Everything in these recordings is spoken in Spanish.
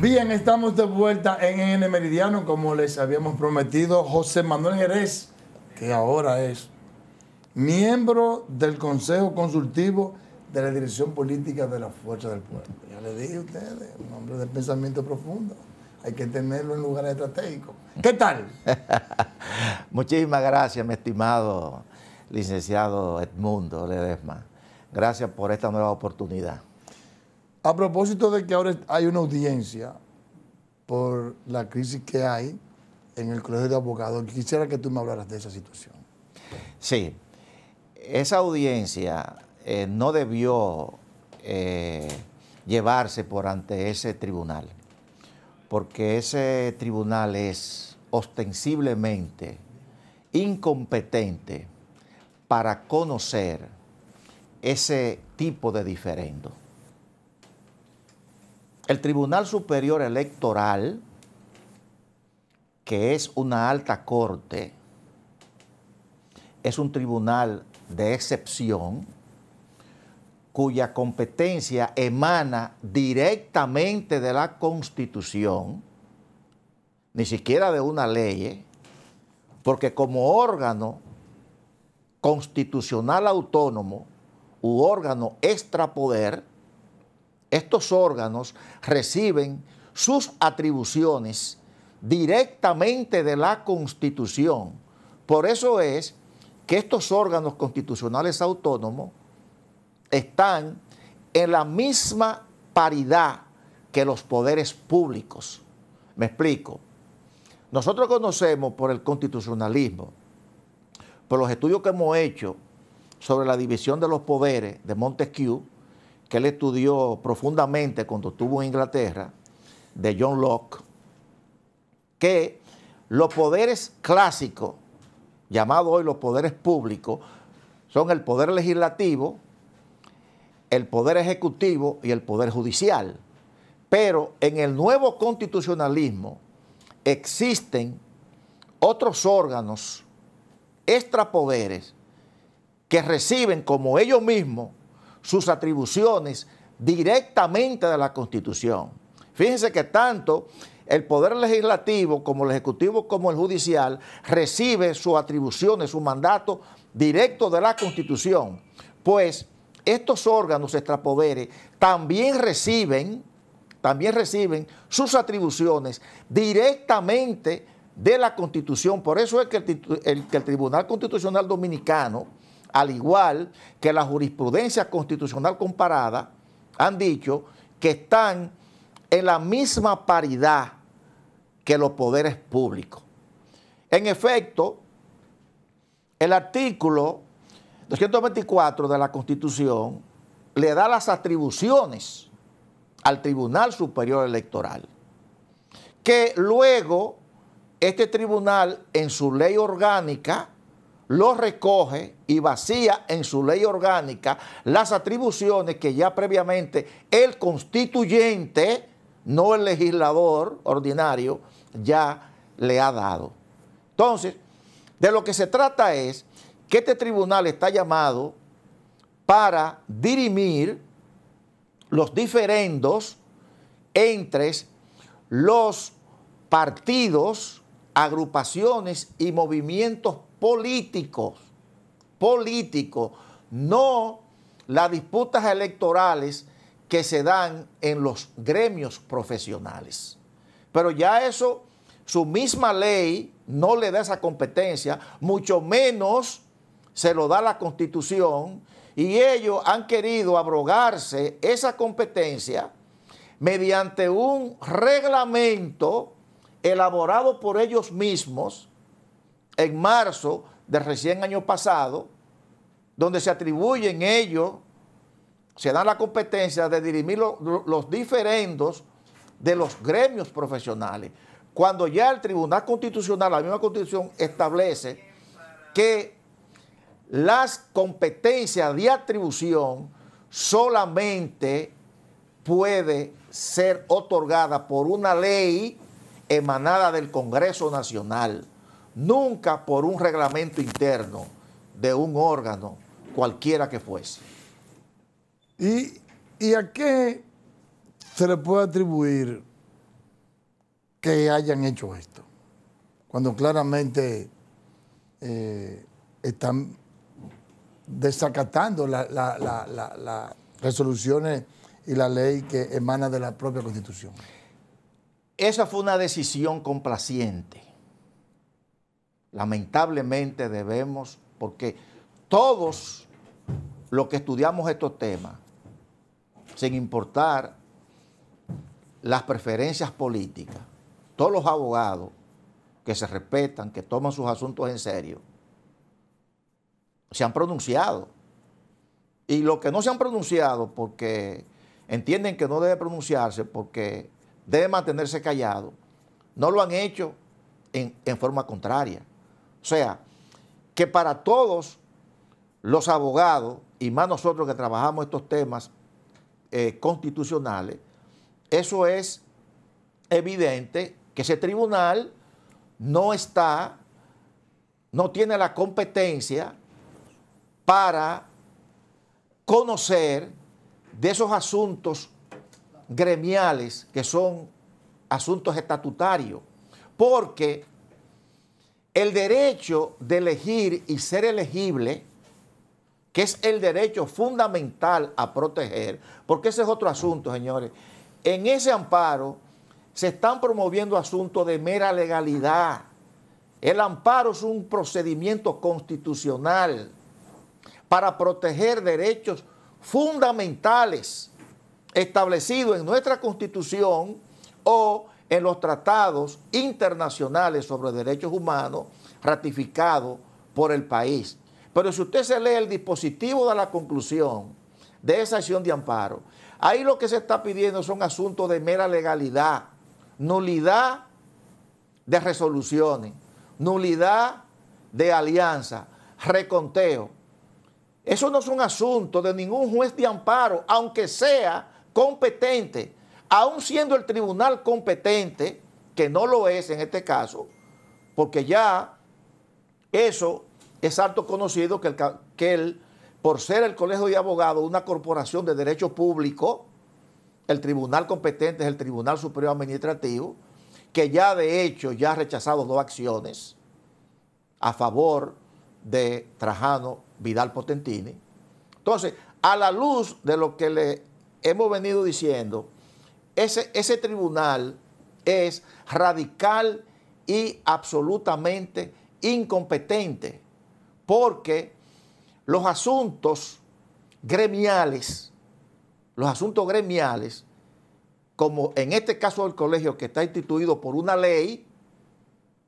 Bien, estamos de vuelta en N Meridiano, como les habíamos prometido. José Manuel Jerez, que ahora es miembro del Consejo Consultivo de la Dirección Política de la Fuerza del Pueblo. Ya le dije a ustedes, un hombre de pensamiento profundo. Hay que tenerlo en lugares estratégicos. ¿Qué tal? Muchísimas gracias, mi estimado licenciado Edmundo Ledesma. Gracias por esta nueva oportunidad. A propósito de que ahora hay una audiencia por la crisis que hay en el Colegio de Abogados, quisiera que tú me hablaras de esa situación. Sí, esa audiencia eh, no debió eh, llevarse por ante ese tribunal, porque ese tribunal es ostensiblemente incompetente para conocer ese tipo de diferendo. El Tribunal Superior Electoral, que es una alta corte, es un tribunal de excepción cuya competencia emana directamente de la Constitución, ni siquiera de una ley, ¿eh? porque como órgano constitucional autónomo u órgano extrapoder, estos órganos reciben sus atribuciones directamente de la Constitución. Por eso es que estos órganos constitucionales autónomos están en la misma paridad que los poderes públicos. Me explico. Nosotros conocemos por el constitucionalismo, por los estudios que hemos hecho sobre la división de los poderes de Montesquieu, que él estudió profundamente cuando estuvo en Inglaterra, de John Locke, que los poderes clásicos, llamados hoy los poderes públicos, son el poder legislativo, el poder ejecutivo y el poder judicial. Pero en el nuevo constitucionalismo existen otros órganos, extrapoderes, que reciben como ellos mismos sus atribuciones directamente de la Constitución. Fíjense que tanto el Poder Legislativo como el Ejecutivo como el Judicial recibe sus atribuciones, su mandato directo de la Constitución, pues estos órganos extrapoderes también reciben, también reciben sus atribuciones directamente de la Constitución. Por eso es que que el Tribunal Constitucional Dominicano al igual que la jurisprudencia constitucional comparada, han dicho que están en la misma paridad que los poderes públicos. En efecto, el artículo 224 de la Constitución le da las atribuciones al Tribunal Superior Electoral, que luego este tribunal en su ley orgánica lo recoge y vacía en su ley orgánica las atribuciones que ya previamente el constituyente, no el legislador ordinario, ya le ha dado. Entonces, de lo que se trata es que este tribunal está llamado para dirimir los diferendos entre los partidos, agrupaciones y movimientos políticos, políticos, no las disputas electorales que se dan en los gremios profesionales. Pero ya eso, su misma ley no le da esa competencia, mucho menos se lo da la Constitución, y ellos han querido abrogarse esa competencia mediante un reglamento elaborado por ellos mismos en marzo del recién año pasado, donde se atribuyen ellos, se dan la competencia de dirimir los diferendos de los gremios profesionales. Cuando ya el Tribunal Constitucional, la misma Constitución, establece que las competencias de atribución solamente puede ser otorgada por una ley emanada del Congreso Nacional nunca por un reglamento interno de un órgano, cualquiera que fuese. ¿Y, a qué se le puede atribuir que hayan hecho esto? Cuando claramente eh, están desacatando las resoluciones y la ley que emana de la propia Constitución. Esa fue una decisión complaciente Lamentablemente debemos, porque todos los que estudiamos estos temas, sin importar las preferencias políticas, todos los abogados que se respetan, que toman sus asuntos en serio, se han pronunciado. Y los que no se han pronunciado porque entienden que no debe pronunciarse, porque debe mantenerse callado, no lo han hecho en, en forma contraria. O sea, que para todos los abogados, y más nosotros que trabajamos estos temas eh, constitucionales, eso es evidente que ese tribunal no está, no tiene la competencia para conocer de esos asuntos gremiales que son asuntos estatutarios, porque el derecho de elegir y ser elegible, que es el derecho fundamental a proteger, porque ese es otro asunto, señores. En ese amparo se están promoviendo asuntos de mera legalidad. El amparo es un procedimiento constitucional para proteger derechos fundamentales establecidos en nuestra constitución o en los tratados internacionales sobre derechos humanos ratificados por el país. Pero si usted se lee el dispositivo de la conclusión de esa acción de amparo, ahí lo que se está pidiendo son asuntos de mera legalidad, nulidad de resoluciones, nulidad de alianza, reconteo. Eso no es un asunto de ningún juez de amparo, aunque sea competente aún siendo el tribunal competente, que no lo es en este caso, porque ya eso es alto conocido que, el, por ser el Colegio de Abogados una corporación de derecho público, el tribunal competente es el Tribunal Superior Administrativo, que ya de hecho ya ha rechazado dos acciones a favor de Trajano Vidal Potentini. Entonces, a la luz de lo que le hemos venido diciendo, ese, tribunal es radical y absolutamente incompetente, porque los asuntos gremiales, los asuntos gremiales, como en este caso del colegio que está instituido por una ley,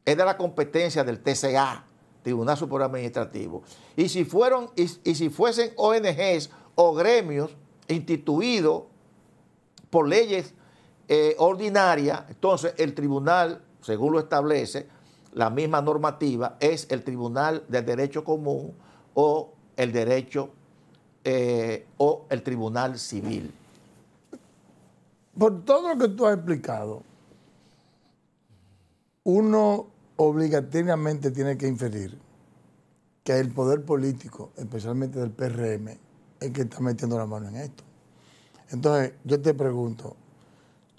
es de la competencia del TCA, Tribunal Superior Administrativo. Y si, fueron, y si fuesen ONGs o gremios instituidos por leyes eh, ordinaria, entonces el tribunal, según lo establece la misma normativa, es el tribunal del derecho común o el derecho eh, o el tribunal civil. Por todo lo que tú has explicado, uno obligatoriamente tiene que inferir que el poder político, especialmente del PRM, es que está metiendo la mano en esto. Entonces, yo te pregunto,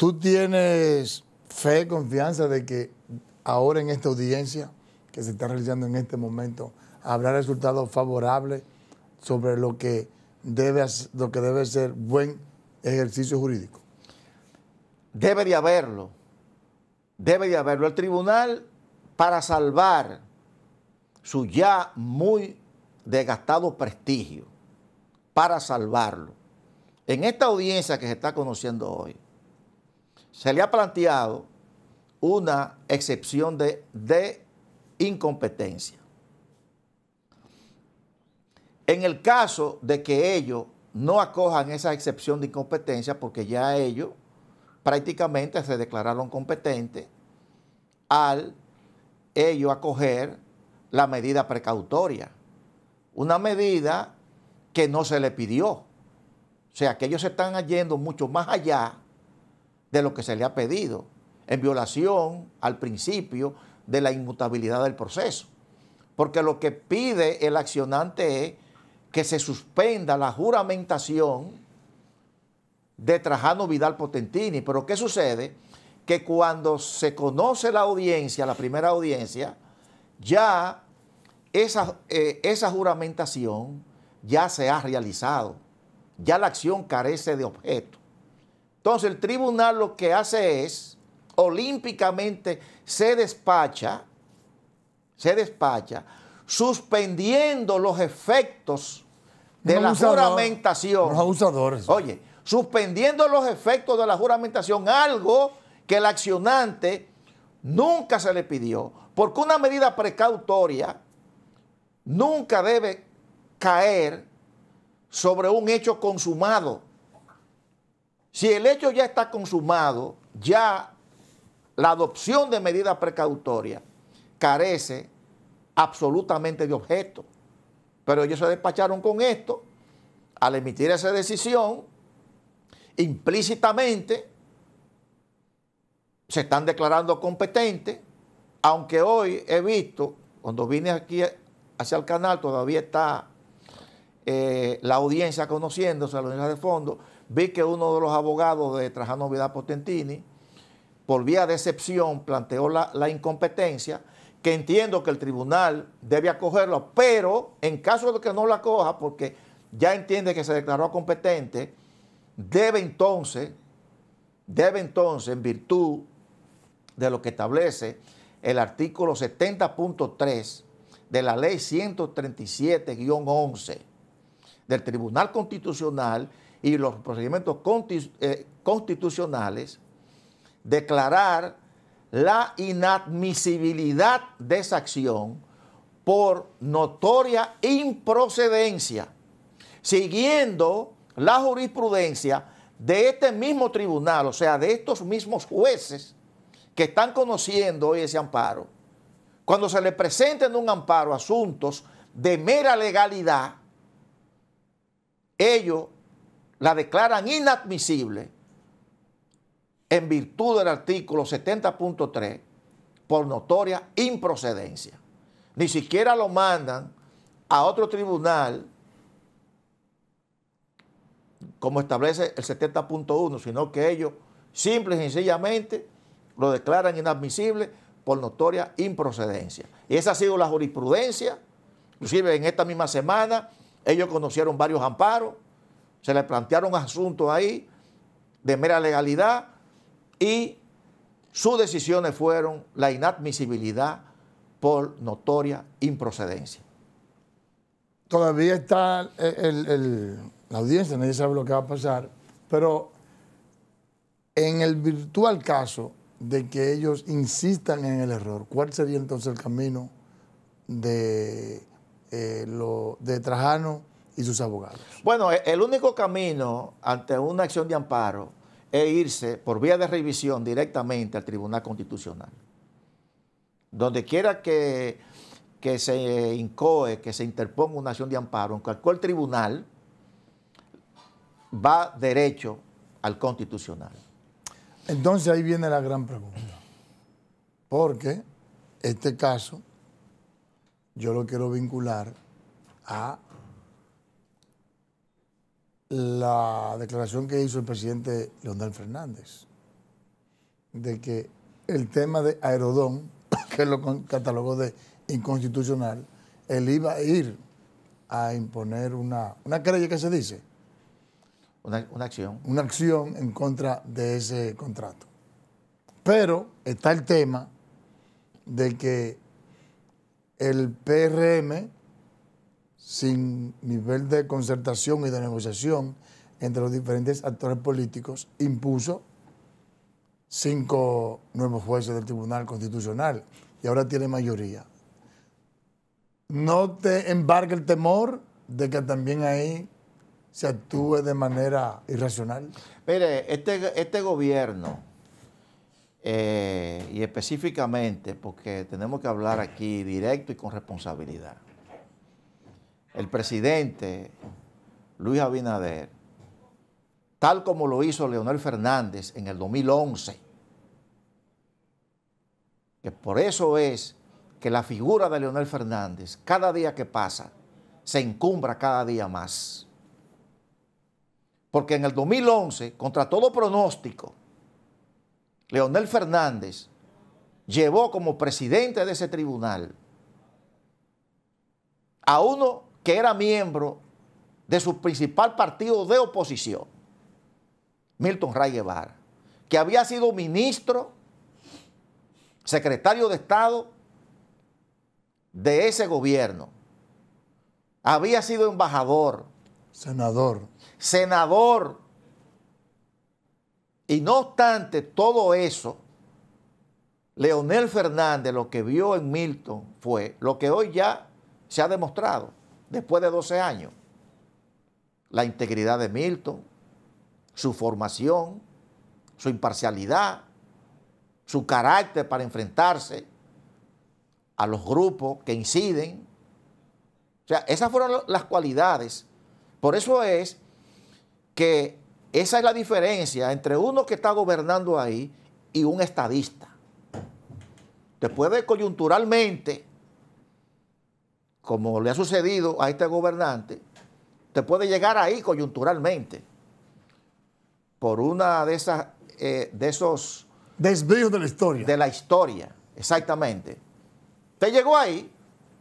¿Tú tienes fe, confianza de que ahora en esta audiencia que se está realizando en este momento habrá resultados favorables sobre lo que debe, lo que debe ser buen ejercicio jurídico? Debe de haberlo. Debe de haberlo. El tribunal, para salvar su ya muy desgastado prestigio, para salvarlo, en esta audiencia que se está conociendo hoy, se le ha planteado una excepción de, incompetencia. En el caso de que ellos no acojan esa excepción de incompetencia, porque ya ellos prácticamente se declararon competentes al ellos acoger la medida precautoria. Una medida que no se le pidió. O sea, que ellos se están yendo mucho más allá de lo que se le ha pedido, en violación al principio de la inmutabilidad del proceso. Porque lo que pide el accionante es que se suspenda la juramentación de Trajano Vidal Potentini. Pero ¿qué sucede? Que cuando se conoce la audiencia, la primera audiencia, ya esa, eh, esa juramentación ya se ha realizado. Ya la acción carece de objeto. Entonces el tribunal lo que hace es, olímpicamente, se despacha, se despacha, suspendiendo los efectos de la juramentación. Los abusadores. Oye, suspendiendo los efectos de la juramentación, algo que el accionante nunca se le pidió, porque una medida precautoria nunca debe caer sobre un hecho consumado. Si el hecho ya está consumado, ya la adopción de medidas precautorias carece absolutamente de objeto. Pero ellos se despacharon con esto, al emitir esa decisión, implícitamente se están declarando competentes, aunque hoy he visto, cuando vine aquí hacia el canal, todavía está eh, la audiencia conociéndose, la audiencia de fondo, vi que uno de los abogados de Trajano Vidal Potentini, por vía de excepción, planteó la, incompetencia, que entiendo que el tribunal debe acogerlo, pero en caso de que no la acoja, porque ya entiende que se declaró competente, debe entonces, debe entonces, en virtud de lo que establece el artículo 70.3 de la ley 137-11 del Tribunal Constitucional, y los procedimientos eh, constitucionales declarar la inadmisibilidad de esa acción por notoria improcedencia, siguiendo la jurisprudencia de este mismo tribunal, o sea, de estos mismos jueces que están conociendo hoy ese amparo. Cuando se le presenten un amparo asuntos de mera legalidad, ellos la declaran inadmisible en virtud del artículo 70.3 por notoria improcedencia. Ni siquiera lo mandan a otro tribunal como establece el 70.1, sino que ellos simple y sencillamente lo declaran inadmisible por notoria improcedencia. Y esa ha sido la jurisprudencia. Inclusive en esta misma semana ellos conocieron varios amparos se le plantearon asuntos ahí de mera legalidad y sus decisiones fueron la inadmisibilidad por notoria improcedencia. Todavía está la audiencia, nadie sabe lo que va a pasar, pero en el virtual caso de que ellos insistan en el error, ¿cuál sería entonces el camino de eh, Trajano sus abogados? Bueno, e, el único camino ante una acción de amparo es irse por vía de revisión directamente al Tribunal Constitucional. Donde quiera que, que se incoe, que se interponga una acción de amparo, en cualquier tribunal, va derecho al constitucional. Entonces ahí viene la gran pregunta. Porque este caso yo lo quiero vincular a la declaración que hizo el presidente Leonel Fernández, de que el tema de Aerodón, que lo catalogó de inconstitucional, él iba a ir a imponer una, una querella que se dice. Una, una acción. Una acción en contra de ese contrato. Pero está el tema de que el PRM sin nivel de concertación y de negociación entre los diferentes actores políticos, impuso cinco nuevos jueces del Tribunal Constitucional y ahora tiene mayoría. No te embarca el temor de que también ahí se actúe de manera irracional. Mire, este, este gobierno, eh, y específicamente, porque tenemos que hablar aquí directo y con responsabilidad el presidente Luis Abinader, tal como lo hizo Leonel Fernández en el 2011, que por eso es que la figura de Leonel Fernández, cada día que pasa, se encumbra cada día más. Porque en el 2011, contra todo pronóstico, Leonel Fernández llevó como presidente de ese tribunal a uno que era miembro de su principal partido de oposición, Milton Ray Guevara, que había sido ministro, secretario de Estado de ese gobierno, había sido embajador, senador, senador, y no obstante todo eso, Leonel Fernández lo que vio en Milton fue lo que hoy ya se ha demostrado, después de 12 años. La integridad de Milton, su formación, su imparcialidad, su carácter para enfrentarse a los grupos que inciden. O sea, esas fueron las cualidades. Por eso es que esa es la diferencia entre uno que está gobernando ahí y un estadista. Después de coyunturalmente como le ha sucedido a este gobernante, te puede llegar ahí coyunturalmente por una de esas eh, de esos desvíos de la historia. De la historia, exactamente. Te llegó ahí,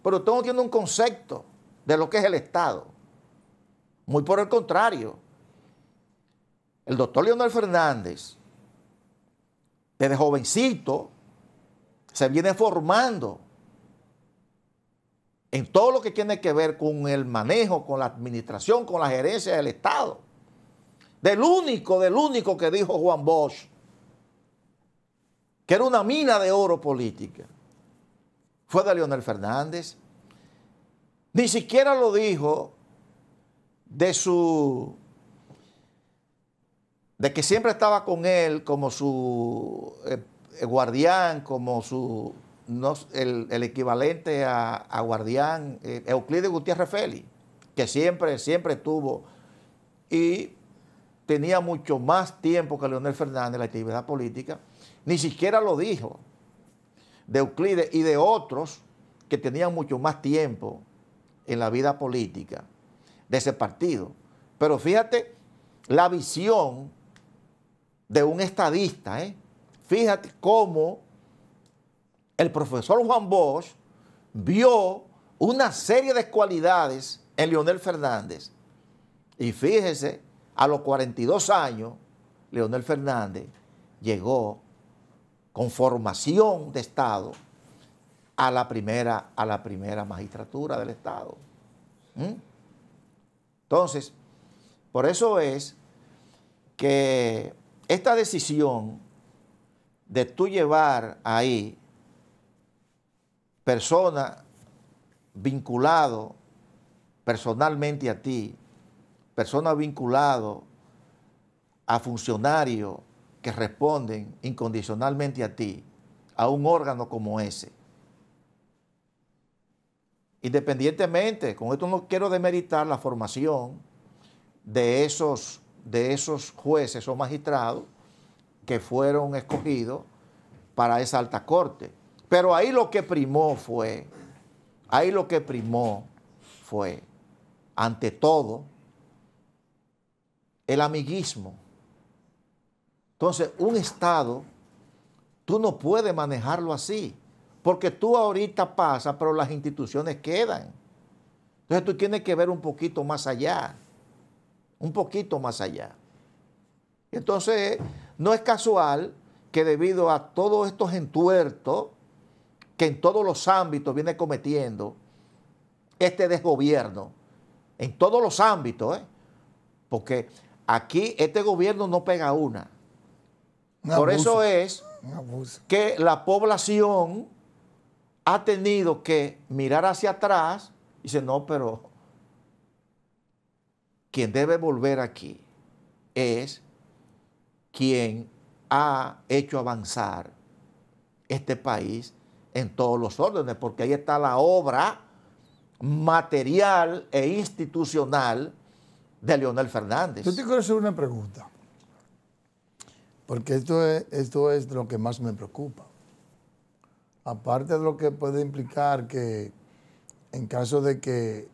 pero usted no tiene un concepto de lo que es el Estado. Muy por el contrario. El doctor Leonel Fernández, desde jovencito, se viene formando en todo lo que tiene que ver con el manejo, con la administración, con la gerencia del Estado. Del único, del único que dijo Juan Bosch, que era una mina de oro política, fue de Leonel Fernández. Ni siquiera lo dijo de su de que siempre estaba con él como su eh, eh, guardián, como su el, equivalente a, guardián, eh, Euclides Gutiérrez Refeli, que siempre, siempre estuvo y tenía mucho más tiempo que Leonel Fernández la actividad política, ni siquiera lo dijo de Euclides y de otros que tenían mucho más tiempo en la vida política de ese partido. Pero fíjate la visión de un estadista, ¿eh? fíjate cómo el profesor Juan Bosch vio una serie de cualidades en Leonel Fernández. Y fíjese, a los 42 años, Leonel Fernández llegó con formación de Estado a la primera, a la primera magistratura del Estado. ¿Mm? Entonces, por eso es que esta decisión de tú llevar ahí persona vinculado personalmente a ti, persona vinculado a funcionarios que responden incondicionalmente a ti, a un órgano como ese. Independientemente, con esto no quiero demeritar la formación de esos, de esos jueces o magistrados que fueron escogidos para esa alta corte pero ahí lo que primó fue, ahí lo que primó fue, ante todo, el amiguismo. Entonces, un Estado, tú no puedes manejarlo así, porque tú ahorita pasas, pero las instituciones quedan. Entonces, tú tienes que ver un poquito más allá, un poquito más allá. Entonces, no es casual que debido a todos estos entuertos, que en todos los ámbitos viene cometiendo este desgobierno, en todos los ámbitos, ¿eh? porque aquí este gobierno no pega una. Por eso es que la población ha tenido que mirar hacia atrás y dice, no, pero quien debe volver aquí es quien ha hecho avanzar este país en todos los órdenes, porque ahí está la obra material e institucional de Leonel Fernández. Yo te quiero hacer una pregunta, porque esto es, esto es lo que más me preocupa. Aparte de lo que puede implicar que en caso de que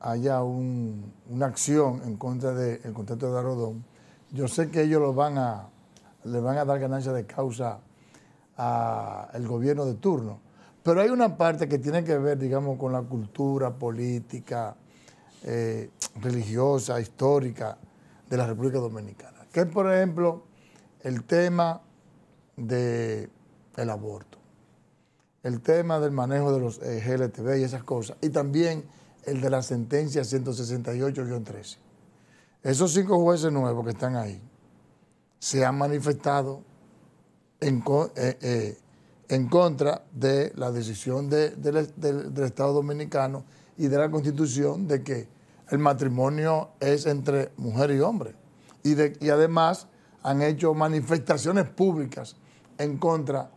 haya una acción en contra del contrato de Arrodón, yo sé que ellos lo van a, le van a dar ganancia de causa el gobierno de turno. Pero hay una parte que tiene que ver, digamos, con la cultura política, eh, religiosa, histórica de la República Dominicana, que es, por ejemplo, el tema del el aborto, el tema del manejo de los eh, GLTB y esas cosas, y también el de la sentencia 168-13. Esos cinco jueces nuevos que están ahí se han manifestado eh, eh, en, contra de la decisión del, Estado Dominicano y de la Constitución de que el matrimonio es entre mujer y hombre. Y, y además han hecho manifestaciones públicas en contra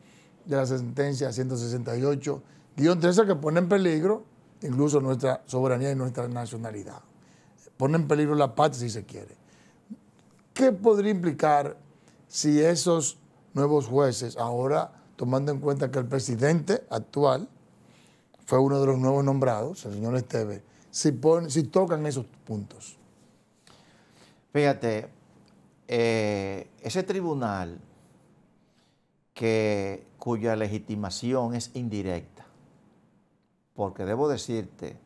de la sentencia 168-13 que pone en peligro incluso nuestra soberanía y nuestra nacionalidad. Pone en peligro la paz si se quiere. ¿Qué podría implicar si esos nuevos jueces, ahora tomando en cuenta que el presidente actual fue uno de los nuevos nombrados, el señor Esteves, si, si tocan esos puntos. Fíjate, eh, ese tribunal que, cuya legitimación es indirecta, porque debo decirte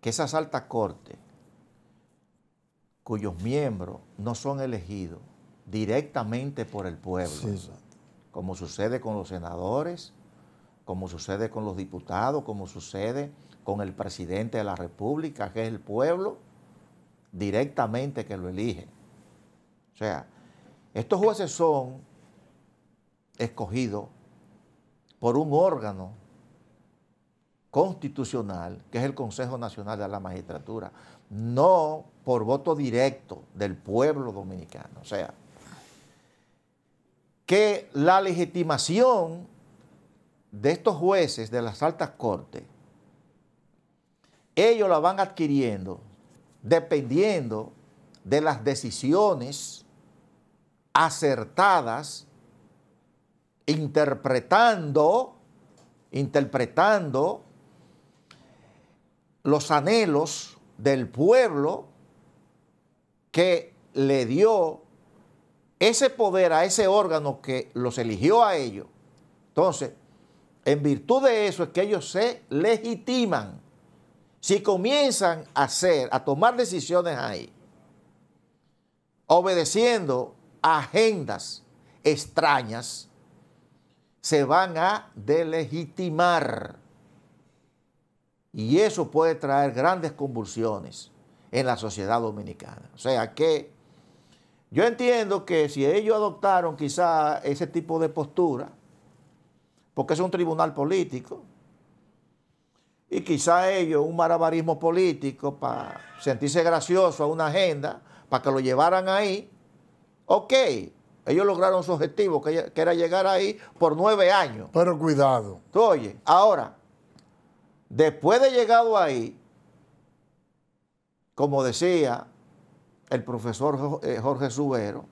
que esas altas cortes, cuyos miembros no son elegidos, directamente por el pueblo, como sucede con los senadores, como sucede con los diputados, como sucede con el presidente de la República, que es el pueblo directamente que lo elige. O sea, estos jueces son escogidos por un órgano constitucional, que es el Consejo Nacional de la Magistratura, no por voto directo del pueblo dominicano. O sea, que la legitimación de estos jueces de las altas cortes, ellos la van adquiriendo dependiendo de las decisiones acertadas, interpretando, interpretando los anhelos del pueblo que le dio ese poder a ese órgano que los eligió a ellos. Entonces, en virtud de eso es que ellos se legitiman. Si comienzan a hacer, a tomar decisiones ahí, obedeciendo agendas extrañas, se van a delegitimar. Y eso puede traer grandes convulsiones en la sociedad dominicana. O sea que yo entiendo que si ellos adoptaron quizá ese tipo de postura, porque es un tribunal político, y quizá ellos un marabarismo político para sentirse gracioso a una agenda, para que lo llevaran ahí, ok, ellos lograron su objetivo, que, era llegar ahí por nueve años. Pero cuidado. Tú oye, ahora, después de llegado ahí, como decía el profesor eh, Jorge Subero,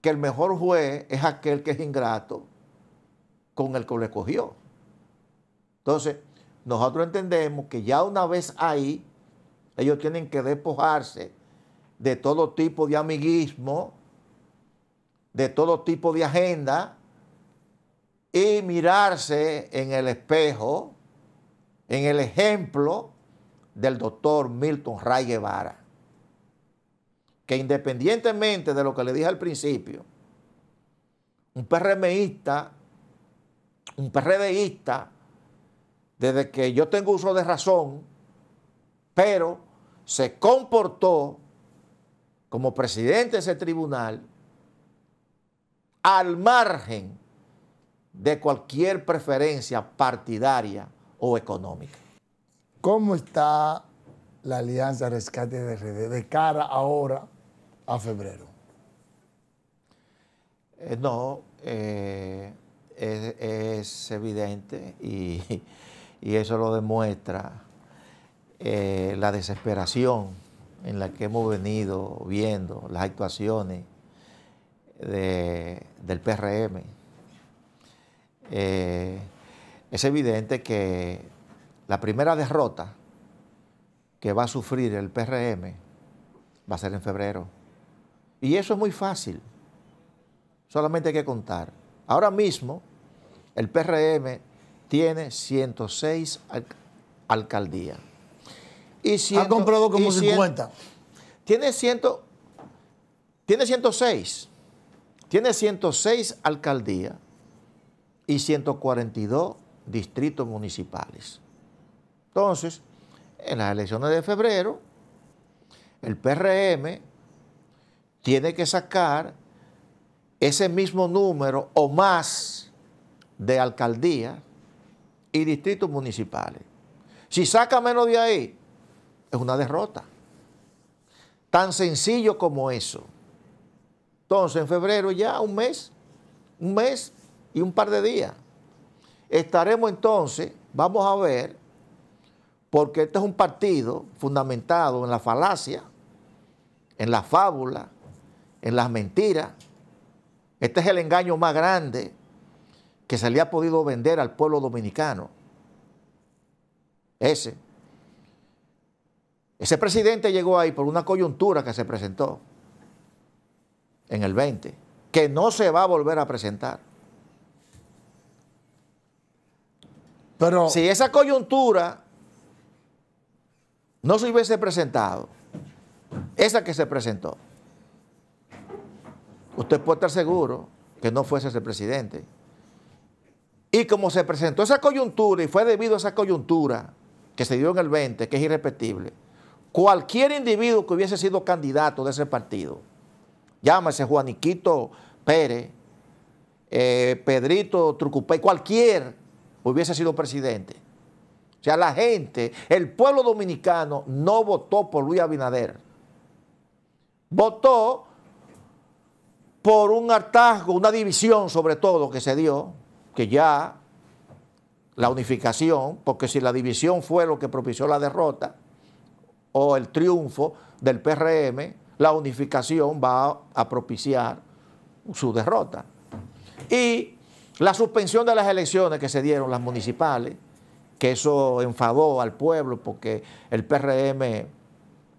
que el mejor juez es aquel que es ingrato con el que lo escogió. Entonces, nosotros entendemos que ya una vez ahí, ellos tienen que despojarse de todo tipo de amiguismo, de todo tipo de agenda, y mirarse en el espejo, en el ejemplo del doctor Milton Ray Guevara que independientemente de lo que le dije al principio, un PRMista, un PRDista, desde que yo tengo uso de razón, pero se comportó como presidente de ese tribunal al margen de cualquier preferencia partidaria o económica. ¿Cómo está la Alianza Rescate de RD de cara ahora a febrero? Eh, no, eh, es, evidente y, eso lo demuestra eh, la desesperación en la que hemos venido viendo las actuaciones del PRM. es evidente que la primera derrota que va a sufrir el PRM va a ser en febrero. Y eso es muy fácil. Solamente hay que contar. Ahora mismo, el PRM tiene 106 alcaldías. Y ha comprado como 50. tiene, ciento, tiene 106. Tiene 106 alcaldías y 142 distritos municipales. Entonces, en las elecciones de febrero, el PRM tiene que sacar ese mismo número o más de alcaldías y distritos municipales. Si saca menos de ahí, es una derrota. Tan sencillo como eso. Entonces, en febrero ya un mes, un mes y un par de días. Estaremos entonces, vamos a ver, porque este es un partido fundamentado en la falacia, en la fábula, en las mentiras. Este es el engaño más grande que se le ha podido vender al pueblo dominicano. Ese. Ese presidente llegó ahí por una coyuntura que se presentó en el 20, que no se va a volver a presentar. Pero si esa coyuntura no se hubiese presentado, esa que se presentó, usted puede estar seguro que no fuese ese presidente. Y como se presentó esa coyuntura y fue debido a esa coyuntura que se dio en el 20, que es irrepetible, cualquier individuo que hubiese sido candidato de ese partido, llámese Juaniquito Pérez, eh, Pedrito Trucupé, cualquier hubiese sido presidente. O sea, la gente, el pueblo dominicano no votó por Luis Abinader. Votó por un hartazgo, una división sobre todo que se dio, que ya la unificación, porque si la división fue lo que propició la derrota o el triunfo del PRM, la unificación va a propiciar su derrota. Y la suspensión de las elecciones que se dieron las municipales, que eso enfadó al pueblo porque el PRM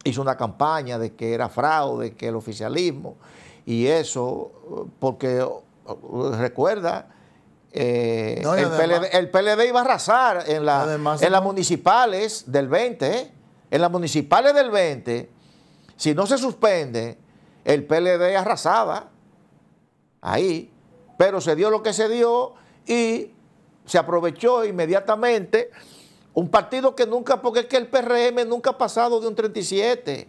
hizo una campaña de que era fraude, que el oficialismo, y eso, porque eh, recuerda, eh, el, PLD, iba a arrasar en, ¿eh? en las municipales del 20, en las municipales del 20, si no se suspende, el PLD arrasaba ahí, pero se dio lo que se dio y se aprovechó inmediatamente un partido que nunca, porque es que el PRM nunca ha pasado de un 37.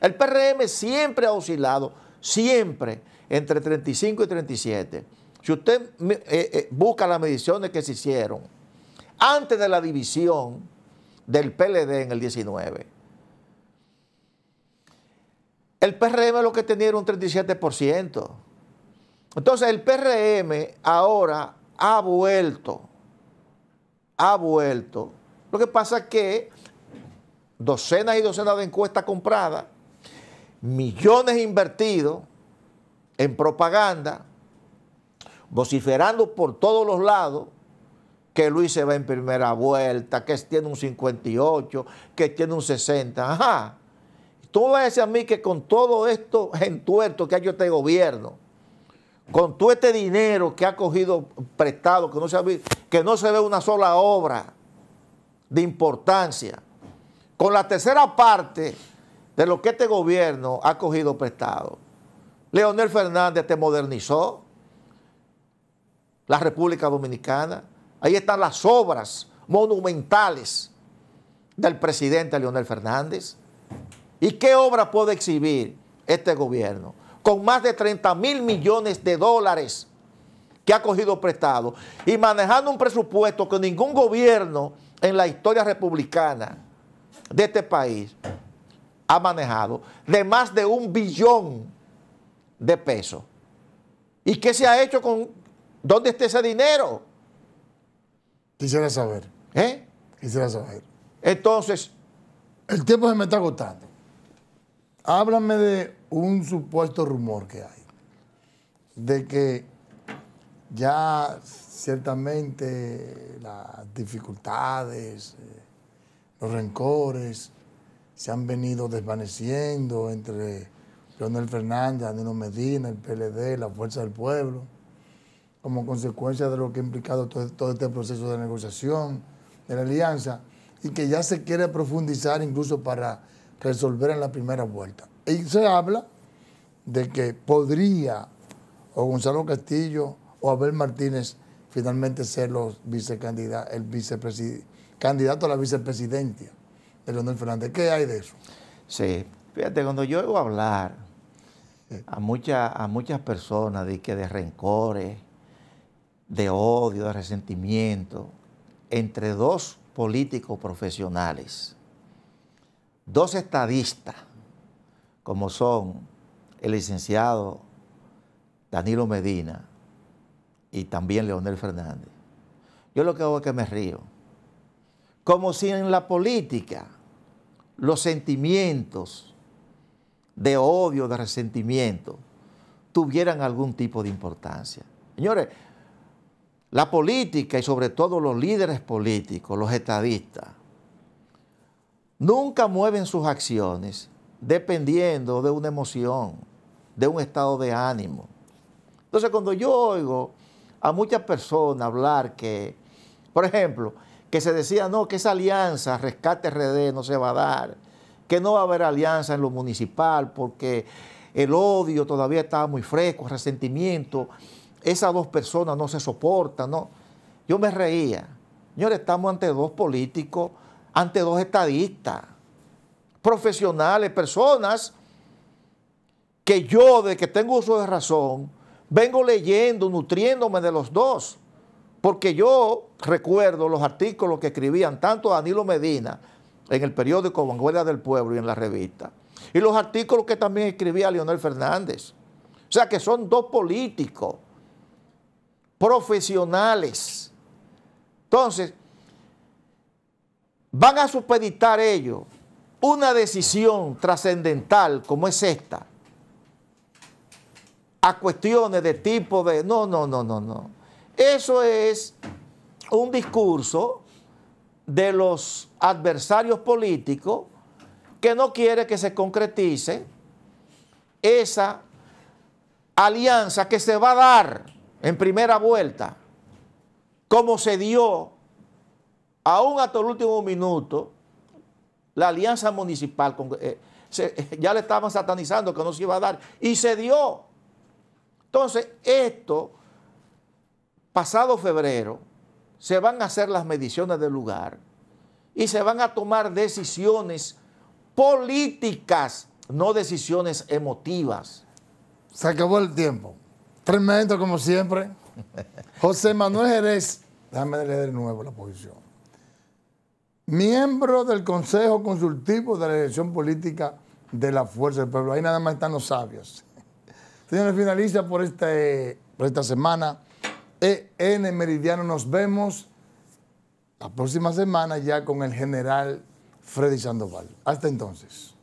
El PRM siempre ha oscilado siempre entre 35 y 37. Si usted eh, eh, busca las mediciones que se hicieron antes de la división del PLD en el 19, el PRM lo que tenía era un 37%. Entonces el PRM ahora ha vuelto, ha vuelto. Lo que pasa es que docenas y docenas de encuestas compradas millones invertidos en propaganda, vociferando por todos los lados que Luis se va en primera vuelta, que tiene un 58, que tiene un 60. Ajá. Tú vas a a mí que con todo esto entuerto que ha hecho este gobierno, con todo este dinero que ha cogido prestado, que no que no se ve una sola obra de importancia, con la tercera parte de lo que este gobierno ha cogido prestado. Leonel Fernández te modernizó la República Dominicana. Ahí están las obras monumentales del presidente Leonel Fernández. ¿Y qué obra puede exhibir este gobierno? Con más de 30 mil millones de dólares que ha cogido prestado y manejando un presupuesto que ningún gobierno en la historia republicana de este país ha manejado de más de un billón de pesos. ¿Y qué se ha hecho con... ¿Dónde está ese dinero? Quisiera saber. ¿Eh? Quisiera saber. Entonces... El tiempo se me está agotando. Háblame de un supuesto rumor que hay. De que ya ciertamente las dificultades, eh, los rencores, se han venido desvaneciendo entre Leonel Fernández, Danilo Medina, el PLD, la Fuerza del Pueblo, como consecuencia de lo que ha implicado todo, este proceso de negociación, de la alianza, y que ya se quiere profundizar incluso para resolver en la primera vuelta. Y se habla de que podría o Gonzalo Castillo o Abel Martínez finalmente ser los el candidato a la vicepresidencia. Leonel Fernández. ¿Qué hay de eso? Sí, fíjate, cuando yo oigo hablar a, a muchas personas de, que de rencores, de odio, de resentimiento, entre dos políticos profesionales, dos estadistas, como son el licenciado Danilo Medina y también Leonel Fernández. Yo lo que hago es que me río. Como si en la política los sentimientos de odio, de resentimiento, tuvieran algún tipo de importancia. Señores, la política y sobre todo los líderes políticos, los estadistas, nunca mueven sus acciones dependiendo de una emoción, de un estado de ánimo. Entonces cuando yo oigo a muchas personas hablar que, por ejemplo, que se decía, no, que esa alianza, rescate RD, no se va a dar, que no va a haber alianza en lo municipal porque el odio todavía estaba muy fresco, resentimiento, esas dos personas no se soportan, ¿no? Yo me reía. Señores, estamos ante dos políticos, ante dos estadistas, profesionales, personas que yo, de que tengo uso de razón, vengo leyendo, nutriéndome de los dos. Porque yo recuerdo los artículos que escribían tanto Danilo Medina en el periódico Vanguardia del Pueblo y en la revista, y los artículos que también escribía Leonel Fernández. O sea que son dos políticos profesionales. Entonces, van a supeditar ellos una decisión trascendental como es esta a cuestiones de tipo de... No, no, no, no, no. Eso es un discurso de los adversarios políticos que no quiere que se concretice esa alianza que se va a dar en primera vuelta, como se dio aún hasta el último minuto, la alianza municipal, eh, ya le estaban satanizando que no se iba a dar, y se dio. Entonces, esto pasado febrero, se van a hacer las mediciones del lugar y se van a tomar decisiones políticas, no decisiones emotivas. Se acabó el tiempo. Tremendo como siempre. José Manuel Jerez, déjame leer de nuevo la posición. Miembro del Consejo Consultivo de la Elección Política de la Fuerza del Pueblo. Ahí nada más están los sabios. Señores, finaliza por, esta por esta semana EN Meridiano. Nos vemos la próxima semana ya con el general Freddy Sandoval. Hasta entonces.